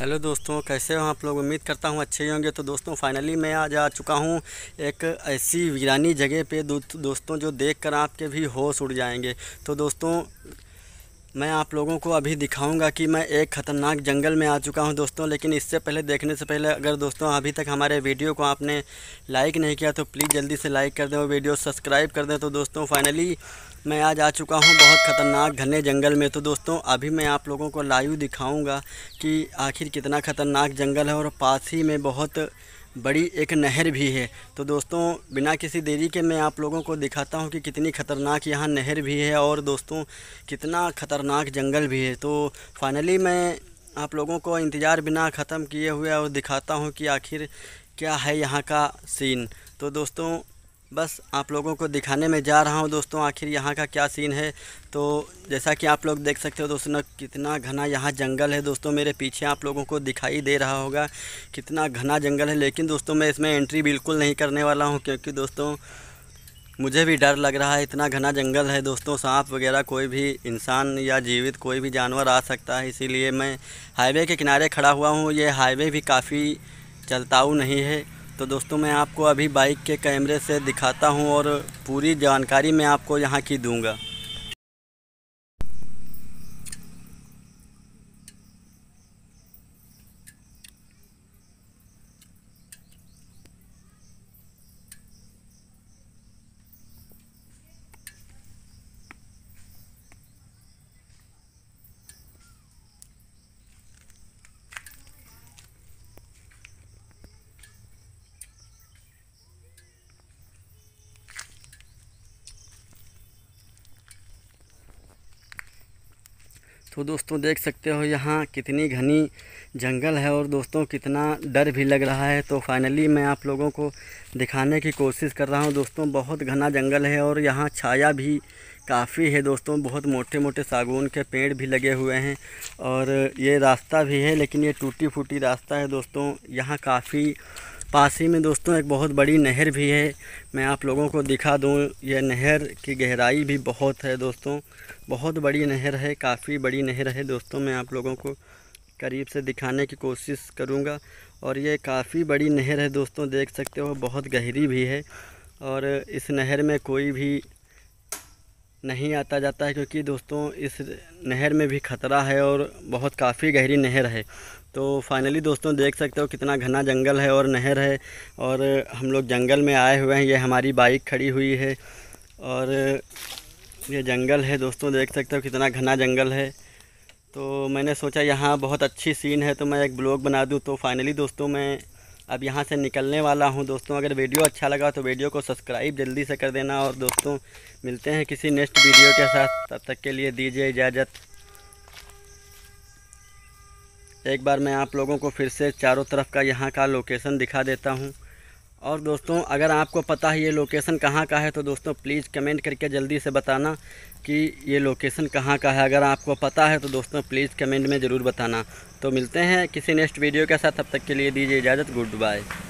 hello दोस्तों कैसे हो आप लोग उम्मीद करता हूँ अच्छे ही होंगे तो दोस्तों फाइनली मैं आज आ चुका हूँ एक ऐसी वीरानी जगह पे दो, दोस्तों जो देख कर आपके भी होश उड़ जाएंगे तो दोस्तों मैं आप लोगों को अभी दिखाऊंगा कि मैं एक ख़तरनाक जंगल में आ चुका हूं दोस्तों लेकिन इससे पहले देखने से पहले अगर दोस्तों अभी तक हमारे वीडियो को आपने लाइक नहीं किया तो प्लीज़ जल्दी से लाइक कर दें और वीडियो सब्सक्राइब कर दें तो दोस्तों फाइनली मैं आज आ चुका हूं बहुत ख़तरनाक घने जंगल में तो दोस्तों अभी मैं आप लोगों को लाइव दिखाऊँगा कि आखिर कितना ख़तरनाक जंगल है और पास ही में बहुत बड़ी एक नहर भी है तो दोस्तों बिना किसी देरी के मैं आप लोगों को दिखाता हूँ कि कितनी ख़तरनाक यहाँ नहर भी है और दोस्तों कितना ख़तरनाक जंगल भी है तो फाइनली मैं आप लोगों को इंतज़ार बिना ख़त्म किए हुए और दिखाता हूँ कि आखिर क्या है यहाँ का सीन तो दोस्तों बस आप लोगों को दिखाने में जा रहा हूँ दोस्तों आखिर यहाँ का क्या सीन है तो जैसा कि आप लोग देख सकते हो दोस्तों कितना घना यहाँ जंगल है दोस्तों मेरे पीछे आप लोगों को दिखाई दे रहा होगा कितना घना जंगल है लेकिन दोस्तों मैं इसमें एंट्री बिल्कुल नहीं करने वाला हूँ क्योंकि दोस्तों मुझे भी डर लग रहा है इतना घना जंगल है दोस्तों सांप वगैरह कोई भी इंसान या जीवित कोई भी जानवर आ सकता है इसीलिए मैं हाईवे के किनारे खड़ा हुआ हूँ ये हाईवे भी काफ़ी चलताऊ नहीं है तो दोस्तों मैं आपको अभी बाइक के कैमरे से दिखाता हूँ और पूरी जानकारी मैं आपको यहाँ की दूँगा तो दोस्तों देख सकते हो यहाँ कितनी घनी जंगल है और दोस्तों कितना डर भी लग रहा है तो फाइनली मैं आप लोगों को दिखाने की कोशिश कर रहा हूँ दोस्तों बहुत घना जंगल है और यहाँ छाया भी काफ़ी है दोस्तों बहुत मोटे मोटे सागून के पेड़ भी लगे हुए हैं और ये रास्ता भी है लेकिन ये टूटी फूटी रास्ता है दोस्तों यहाँ काफ़ी पास ही में दोस्तों एक बहुत बड़ी नहर भी है मैं आप लोगों को दिखा दूँ यह नहर की गहराई भी बहुत है दोस्तों बहुत बड़ी नहर है काफ़ी बड़ी नहर है दोस्तों मैं आप लोगों को करीब से दिखाने की कोशिश करूँगा और ये काफ़ी बड़ी नहर है दोस्तों देख सकते हो बहुत गहरी भी है और इस नहर में कोई भी नहीं आता जाता है क्योंकि दोस्तों इस नहर में भी ख़तरा है और बहुत काफ़ी गहरी नहर है तो फाइनली दोस्तों देख सकते हो कितना घना जंगल है और नहर है और हम लोग जंगल में आए हुए हैं ये हमारी बाइक खड़ी हुई है और ये जंगल है दोस्तों देख सकते हो कितना घना जंगल है तो मैंने सोचा यहाँ बहुत अच्छी सीन है तो मैं एक ब्लॉग बना दूँ तो फाइनली दोस्तों मैं अब यहाँ से निकलने वाला हूँ दोस्तों अगर वीडियो अच्छा लगा तो वीडियो को सब्सक्राइब जल्दी से कर देना और दोस्तों मिलते हैं किसी नेक्स्ट वीडियो के साथ तब तक के लिए दीजिए इजाज़त एक बार मैं आप लोगों को फिर से चारों तरफ का यहाँ का लोकेशन दिखा देता हूँ और दोस्तों अगर आपको पता है ये लोकेशन कहाँ का है तो दोस्तों प्लीज़ कमेंट करके जल्दी से बताना कि ये लोकेशन कहाँ का है अगर आपको पता है तो दोस्तों प्लीज़ कमेंट में ज़रूर बताना तो मिलते हैं किसी नेक्स्ट वीडियो के साथ अब तक के लिए दीजिए इजाज़त गुड बाय